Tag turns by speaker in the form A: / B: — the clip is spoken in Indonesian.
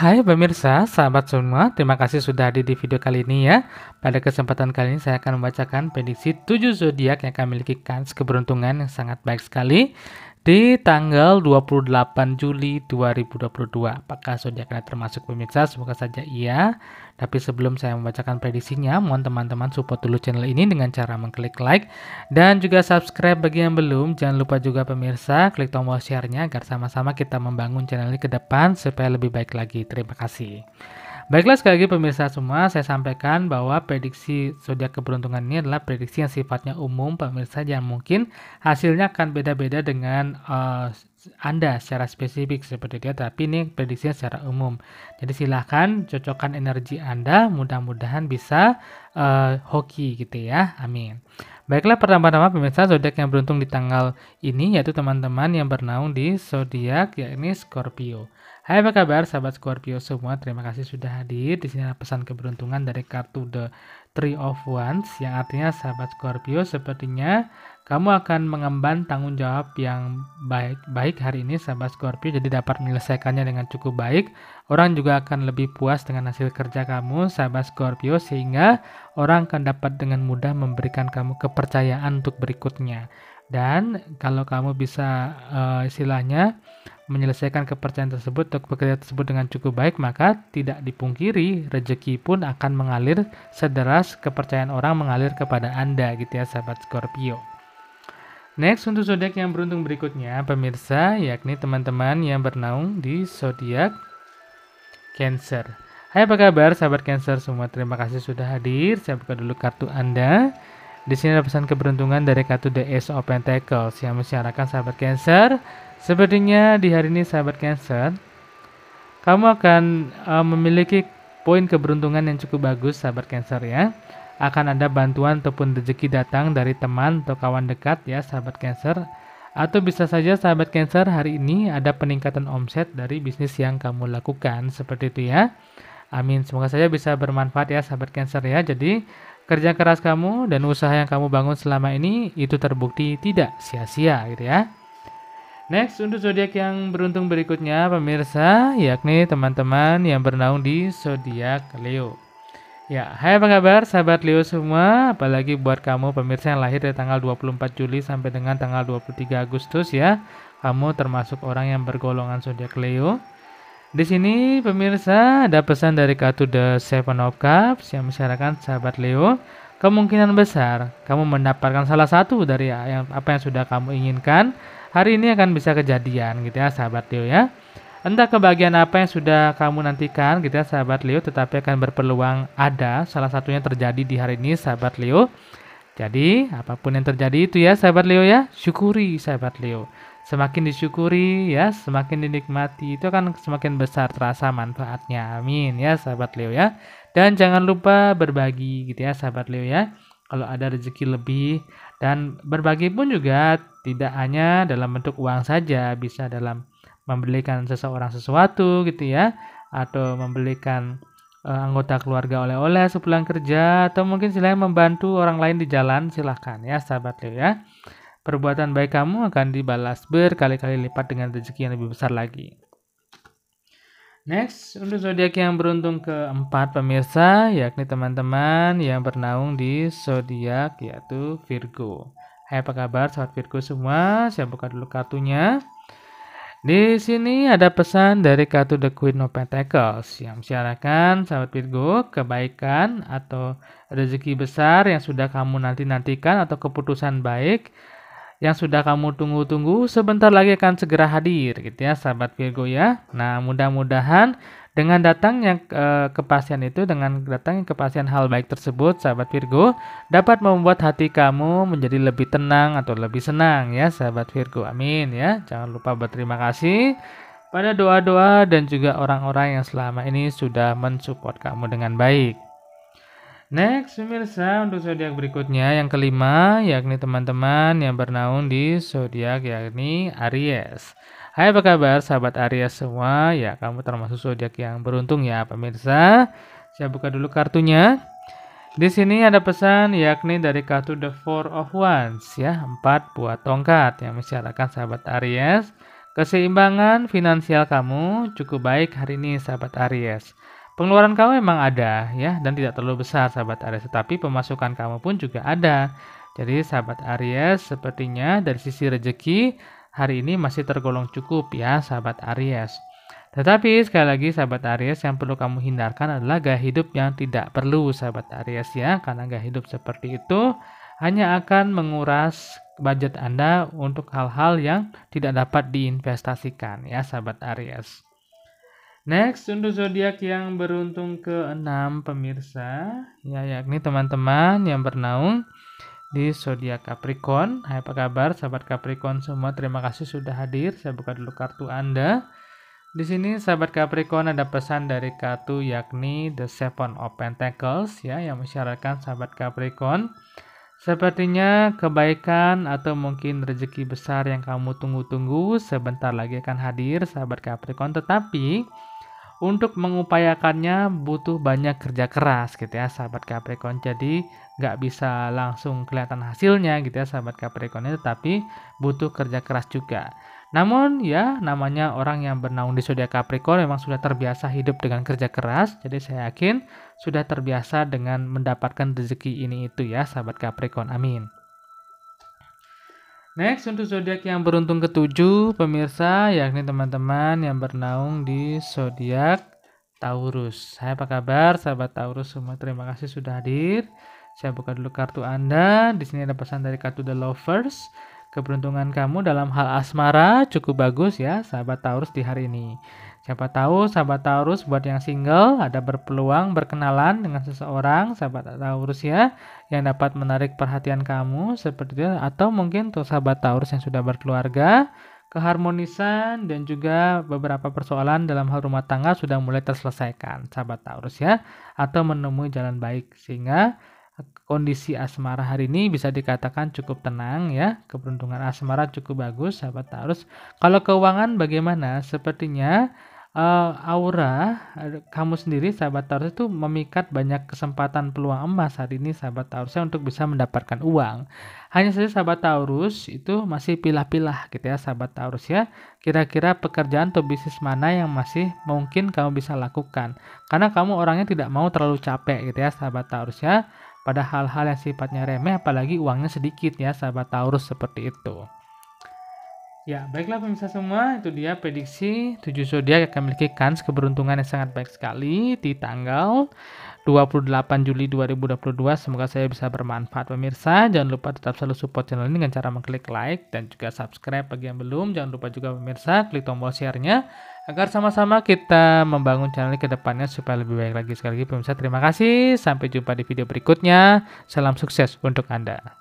A: Hai pemirsa, sahabat semua, terima kasih sudah hadir di video kali ini ya. Pada kesempatan kali ini saya akan membacakan prediksi 7 zodiak yang akan memiliki kans keberuntungan yang sangat baik sekali di tanggal 28 Juli 2022. Apakah zodiak termasuk pemirsa? Semoga saja iya. Tapi sebelum saya membacakan prediksinya, mohon teman-teman support dulu channel ini dengan cara mengklik like dan juga subscribe bagi yang belum. Jangan lupa juga pemirsa klik tombol share-nya agar sama-sama kita membangun channel ini ke depan supaya lebih baik lagi. Terima kasih. Baiklah sekali lagi pemirsa semua, saya sampaikan bahwa prediksi zodiak keberuntungan ini adalah prediksi yang sifatnya umum, pemirsa yang mungkin hasilnya akan beda-beda dengan uh, anda secara spesifik seperti dia, ya, tapi ini prediksinya secara umum. Jadi silahkan cocokkan energi Anda, mudah-mudahan bisa uh, hoki gitu ya, amin. Baiklah pertama-tama pemirsa zodiak yang beruntung di tanggal ini yaitu teman-teman yang bernaung di zodiak yakni Scorpio. Hai apa kabar sahabat Scorpio semua, terima kasih sudah hadir. Di sini pesan keberuntungan dari kartu The Three of Wands yang artinya sahabat Scorpio sepertinya kamu akan mengemban tanggung jawab yang baik-baik hari ini sahabat Scorpio jadi dapat menyelesaikannya dengan cukup baik orang juga akan lebih puas dengan hasil kerja kamu sahabat Scorpio sehingga orang akan dapat dengan mudah memberikan kamu kepercayaan untuk berikutnya dan kalau kamu bisa uh, istilahnya menyelesaikan kepercayaan tersebut atau pekerjaan tersebut dengan cukup baik maka tidak dipungkiri rejeki pun akan mengalir sederas kepercayaan orang mengalir kepada Anda gitu ya sahabat Scorpio. Next untuk zodiak yang beruntung berikutnya pemirsa yakni teman-teman yang bernaung di zodiak Cancer. Hai apa kabar sahabat Cancer semua? Terima kasih sudah hadir. Saya buka dulu kartu Anda. Di sini ada pesan keberuntungan dari kartu The Ace of Pentacles yang mensyaratkan sahabat Cancer. Sepertinya di hari ini sahabat Cancer, kamu akan uh, memiliki poin keberuntungan yang cukup bagus sahabat Cancer ya akan ada bantuan ataupun rezeki datang dari teman atau kawan dekat ya sahabat cancer atau bisa saja sahabat cancer hari ini ada peningkatan omset dari bisnis yang kamu lakukan seperti itu ya amin semoga saja bisa bermanfaat ya sahabat cancer ya jadi kerja keras kamu dan usaha yang kamu bangun selama ini itu terbukti tidak sia-sia gitu ya Next untuk zodiak yang beruntung berikutnya pemirsa yakni teman-teman yang bernaung di zodiak Leo. Ya, hai apa kabar sahabat Leo semua, apalagi buat kamu pemirsa yang lahir dari tanggal 24 Juli sampai dengan tanggal 23 Agustus ya. Kamu termasuk orang yang bergolongan zodiak Leo. Di sini pemirsa ada pesan dari kartu The Seven of Cups yang menyarankan sahabat Leo, kemungkinan besar kamu mendapatkan salah satu dari yang, apa yang sudah kamu inginkan hari ini akan bisa kejadian gitu ya sahabat Leo ya. Entah kebahagiaan apa yang sudah kamu nantikan gitu ya sahabat Leo tetapi akan berpeluang ada salah satunya terjadi di hari ini sahabat Leo. Jadi apapun yang terjadi itu ya sahabat Leo ya syukuri sahabat Leo. Semakin disyukuri ya semakin dinikmati itu akan semakin besar terasa manfaatnya. Amin ya sahabat Leo ya. Dan jangan lupa berbagi gitu ya sahabat Leo ya. Kalau ada rezeki lebih dan berbagi pun juga tidak hanya dalam bentuk uang saja bisa dalam membelikan seseorang sesuatu gitu ya atau membelikan uh, anggota keluarga oleh-oleh sepulang kerja atau mungkin silakan membantu orang lain di jalan silahkan ya sahabat Leo ya perbuatan baik kamu akan dibalas berkali-kali lipat dengan rezeki yang lebih besar lagi Next, untuk zodiak yang beruntung keempat pemirsa, yakni teman-teman yang bernaung di zodiak yaitu Virgo. Hai, apa kabar sahabat Virgo semua? Saya buka dulu kartunya. Di sini ada pesan dari kartu The Queen of Pentacles yang mensyaratkan sahabat Virgo kebaikan atau rezeki besar yang sudah kamu nanti-nantikan atau keputusan baik yang sudah kamu tunggu-tunggu sebentar lagi akan segera hadir gitu ya sahabat Virgo ya. Nah mudah-mudahan dengan datangnya e, eh, kepastian itu, dengan datangnya kepastian hal baik tersebut, sahabat Virgo, dapat membuat hati kamu menjadi lebih tenang atau lebih senang ya, sahabat Virgo. Amin ya. Jangan lupa berterima kasih pada doa-doa dan juga orang-orang yang selama ini sudah mensupport kamu dengan baik. Next, pemirsa, untuk zodiak berikutnya yang kelima, yakni teman-teman yang bernaung di zodiak yakni Aries. Hai, apa kabar sahabat Aries semua? Ya, kamu termasuk zodiak yang beruntung ya, pemirsa. Saya buka dulu kartunya. Di sini ada pesan yakni dari kartu The Four of Wands ya, empat buah tongkat yang mensyaratkan sahabat Aries. Keseimbangan finansial kamu cukup baik hari ini sahabat Aries. Pengeluaran kamu memang ada ya dan tidak terlalu besar sahabat Aries, tetapi pemasukan kamu pun juga ada. Jadi sahabat Aries sepertinya dari sisi rezeki hari ini masih tergolong cukup ya sahabat Aries. Tetapi sekali lagi sahabat Aries yang perlu kamu hindarkan adalah gaya hidup yang tidak perlu sahabat Aries ya karena gaya hidup seperti itu hanya akan menguras budget Anda untuk hal-hal yang tidak dapat diinvestasikan ya sahabat Aries. Next untuk zodiak yang beruntung ke-6 pemirsa, ya yakni teman-teman yang bernaung di zodiak Capricorn. Hai apa kabar sahabat Capricorn semua? Terima kasih sudah hadir. Saya buka dulu kartu Anda. Di sini sahabat Capricorn ada pesan dari kartu yakni The Seven of Pentacles ya yang mensyaratkan sahabat Capricorn Sepertinya kebaikan atau mungkin rezeki besar yang kamu tunggu-tunggu sebentar lagi akan hadir sahabat Capricorn tetapi untuk mengupayakannya butuh banyak kerja keras gitu ya sahabat Capricorn jadi nggak bisa langsung kelihatan hasilnya gitu ya sahabat Capricorn tetapi butuh kerja keras juga namun ya namanya orang yang bernaung di zodiak Capricorn memang sudah terbiasa hidup dengan kerja keras, jadi saya yakin sudah terbiasa dengan mendapatkan rezeki ini itu ya sahabat Capricorn. Amin. Next untuk zodiak yang beruntung ketujuh pemirsa yakni teman-teman yang bernaung di zodiak Taurus. Hai apa kabar sahabat Taurus semua? Terima kasih sudah hadir. Saya buka dulu kartu Anda. Di sini ada pesan dari kartu The Lovers Keberuntungan kamu dalam hal asmara cukup bagus ya, sahabat Taurus di hari ini. Siapa tahu sahabat Taurus buat yang single ada berpeluang berkenalan dengan seseorang sahabat Taurus ya yang dapat menarik perhatian kamu seperti itu atau mungkin untuk sahabat Taurus yang sudah berkeluarga keharmonisan dan juga beberapa persoalan dalam hal rumah tangga sudah mulai terselesaikan sahabat Taurus ya atau menemui jalan baik sehingga kondisi asmara hari ini bisa dikatakan cukup tenang ya. Keberuntungan asmara cukup bagus sahabat Taurus. Kalau keuangan bagaimana? Sepertinya uh, aura uh, kamu sendiri sahabat Taurus itu memikat banyak kesempatan peluang emas hari ini sahabat Taurus ya, untuk bisa mendapatkan uang. Hanya saja sahabat Taurus itu masih pilah-pilah gitu ya sahabat Taurus ya. Kira-kira pekerjaan atau bisnis mana yang masih mungkin kamu bisa lakukan. Karena kamu orangnya tidak mau terlalu capek gitu ya sahabat Taurus ya pada hal-hal yang sifatnya remeh apalagi uangnya sedikit ya sahabat Taurus seperti itu. Ya, baiklah pemirsa semua, itu dia prediksi 7 zodiak akan memiliki kans keberuntungan yang sangat baik sekali di tanggal 28 Juli 2022. Semoga saya bisa bermanfaat pemirsa. Jangan lupa tetap selalu support channel ini dengan cara mengklik like dan juga subscribe bagi yang belum. Jangan lupa juga pemirsa klik tombol share-nya agar sama-sama kita membangun channel ke depannya supaya lebih baik lagi. Sekali lagi pemirsa terima kasih, sampai jumpa di video berikutnya. Salam sukses untuk Anda.